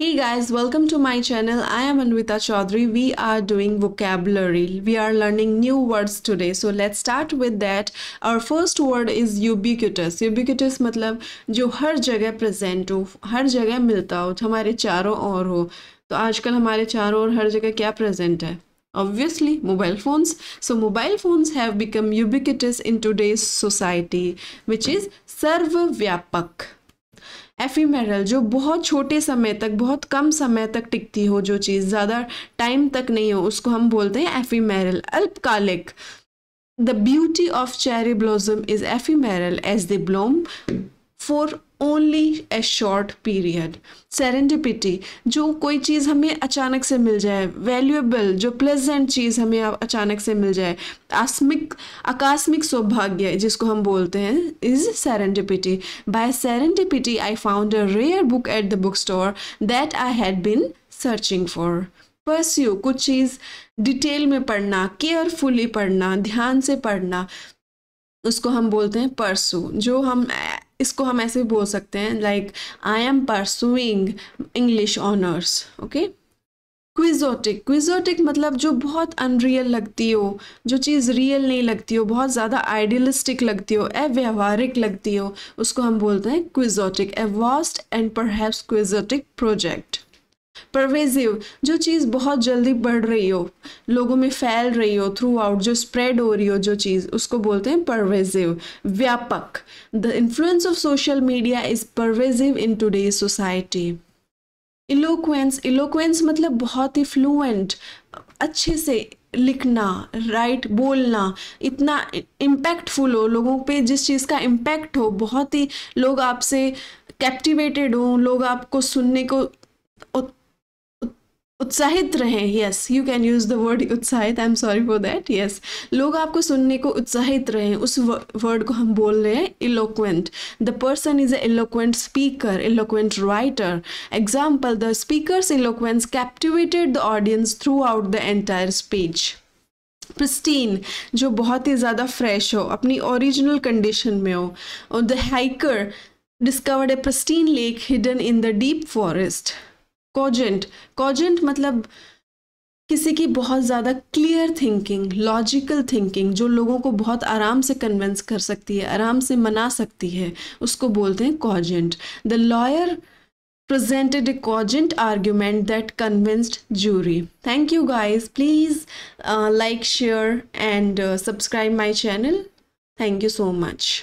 Hey guys, welcome to my channel. I am Anvita Chaudhary. We are doing vocabulary. We are learning new words today. So let's start with that. Our first word is ubiquitous. Ubiquitous means जो हर present हो, हर जगह मिलता हो, हमारे चारों ओर हो. तो आजकल हमारे present है? obviously mobile phones so mobile phones have become ubiquitous in today's society which is sarvvyapak. Ephemeral जो बहुत छोटे समय तक बहुत कम समय तक टिकती हो जो चीज़ ज़्यादा टाइम तक नहीं हो उसको हम बोलते हैं एफीमेरल अल्पकालिक the beauty of cherry blossom is ephemeral as they bloom for only a short period serendipity जो कोई चीज़ हमें अचानक से मिल जाए वैल्यूएबल जो प्लेजेंट चीज़ हमें अचानक से मिल जाए आस्मिक आकस्मिक सौभाग्य जिसको हम बोलते हैं is serendipity by serendipity I found a rare book at the book store that I had been searching for pursue कुछ चीज़ डिटेल में पढ़ना केयरफुली पढ़ना ध्यान से पढ़ना उसको हम बोलते हैं परसू जो हम इसको हम ऐसे भी बोल सकते हैं like I am pursuing English honours okay quixotic quixotic मतलब जो बहुत अनरियल लगती हो जो चीज़ रियल नहीं लगती हो बहुत ज़्यादा आइडियलिस्टिक लगती हो अव्यवहारिक लगती हो उसको हम बोलते हैं quixotic a vast and perhaps quixotic project pervasive जो चीज़ बहुत जल्दी बढ़ रही हो लोगों में फैल रही हो थ्रू आउट जो स्प्रेड हो रही हो जो चीज़ उसको बोलते हैं परवेजिव व्यापक the influence of social media is pervasive in today society eloquence eloquence मतलब बहुत ही फ्लुएंट अच्छे से लिखना राइट बोलना इतना इम्पैक्टफुल हो लोगों पे जिस चीज़ का इम्पैक्ट हो बहुत ही लोग आपसे कैप्टिवेटेड हों लोग आपको सुनने को उत्साहित रहें yes you can use the word उत्साहित I am sorry for that yes लोग आपको सुनने को उत्साहित रहें उस वर्ड को हम बोल रहे हैं eloquent the person is a eloquent speaker eloquent writer example the speaker's eloquence captivated the audience throughout the entire speech pristine जो बहुत ही ज़्यादा फ्रेश हो अपनी ओरिजिनल कंडीशन में हो और the hiker discovered a pristine lake hidden in the deep forest cogent cogent मतलब किसी की बहुत ज़्यादा क्लियर थिंकिंग लॉजिकल थिंकिंग जो लोगों को बहुत आराम से कन्विंस कर सकती है आराम से मना सकती है उसको बोलते हैं cogent the lawyer presented a cogent argument that convinced jury thank you guys please like share and subscribe my channel thank you so much